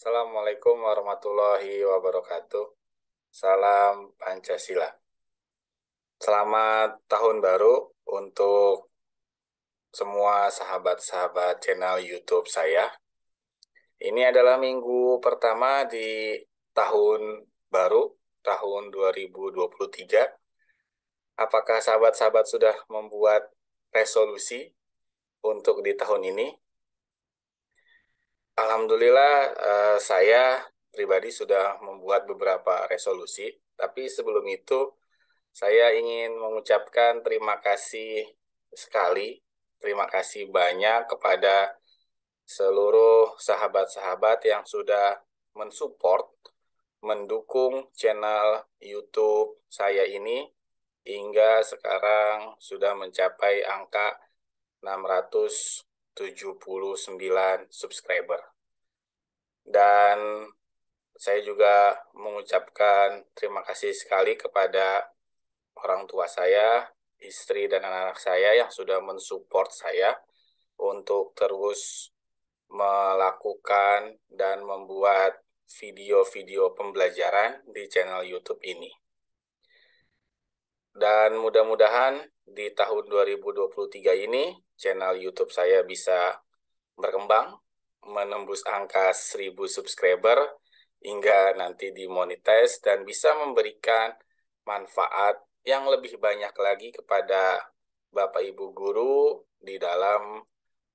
Assalamualaikum warahmatullahi wabarakatuh. Salam Pancasila. Selamat tahun baru untuk semua sahabat-sahabat channel YouTube saya. Ini adalah minggu pertama di tahun baru, tahun 2023. Apakah sahabat-sahabat sudah membuat resolusi untuk di tahun ini? Alhamdulillah eh, saya pribadi sudah membuat beberapa resolusi, tapi sebelum itu saya ingin mengucapkan terima kasih sekali, terima kasih banyak kepada seluruh sahabat-sahabat yang sudah mensupport, mendukung channel YouTube saya ini hingga sekarang sudah mencapai angka 600 79 subscriber. Dan saya juga mengucapkan terima kasih sekali kepada orang tua saya, istri dan anak-anak saya yang sudah mensupport saya untuk terus melakukan dan membuat video-video pembelajaran di channel YouTube ini. Dan mudah-mudahan di tahun 2023 ini channel YouTube saya bisa berkembang, menembus angka 1000 subscriber hingga nanti dimonetize dan bisa memberikan manfaat yang lebih banyak lagi kepada Bapak Ibu guru di dalam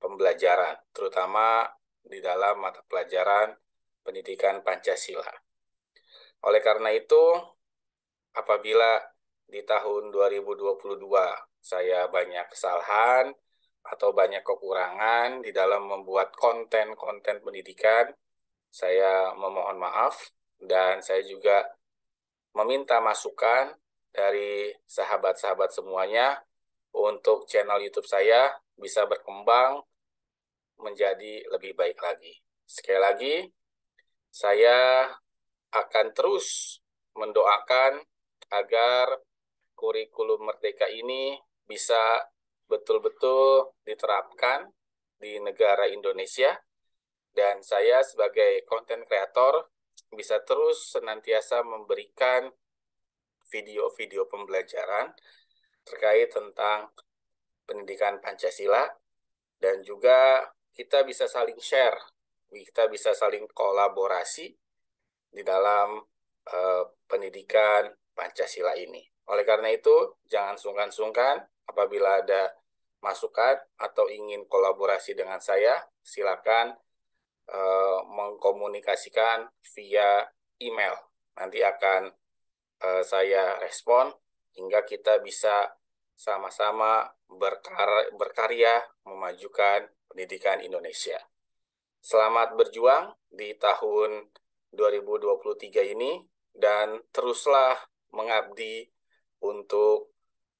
pembelajaran, terutama di dalam mata pelajaran pendidikan Pancasila. Oleh karena itu, apabila di tahun 2022 saya banyak kesalahan, atau banyak kekurangan di dalam membuat konten-konten pendidikan, saya memohon maaf dan saya juga meminta masukan dari sahabat-sahabat semuanya untuk channel YouTube saya bisa berkembang menjadi lebih baik lagi. Sekali lagi, saya akan terus mendoakan agar kurikulum merdeka ini bisa betul-betul diterapkan di negara Indonesia dan saya sebagai konten kreator bisa terus senantiasa memberikan video-video pembelajaran terkait tentang pendidikan Pancasila dan juga kita bisa saling share, kita bisa saling kolaborasi di dalam uh, pendidikan Pancasila ini. Oleh karena itu, jangan sungkan-sungkan Apabila ada masukan atau ingin kolaborasi dengan saya, silakan eh, mengkomunikasikan via email. Nanti akan eh, saya respon hingga kita bisa sama-sama berkar berkarya memajukan pendidikan Indonesia. Selamat berjuang di tahun 2023 ini dan teruslah mengabdi untuk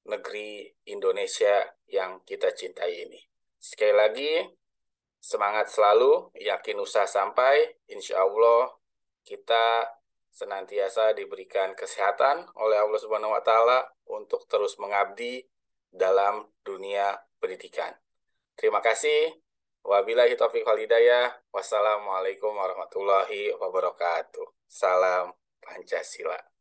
negeri Indonesia yang kita cintai ini. Sekali lagi, semangat selalu, yakin usaha sampai, insya Allah kita senantiasa diberikan kesehatan oleh Allah Subhanahu wa taala untuk terus mengabdi dalam dunia pendidikan. Terima kasih. Wabillahi taufiq wal hidayah. Wassalamualaikum warahmatullahi wabarakatuh. Salam Pancasila.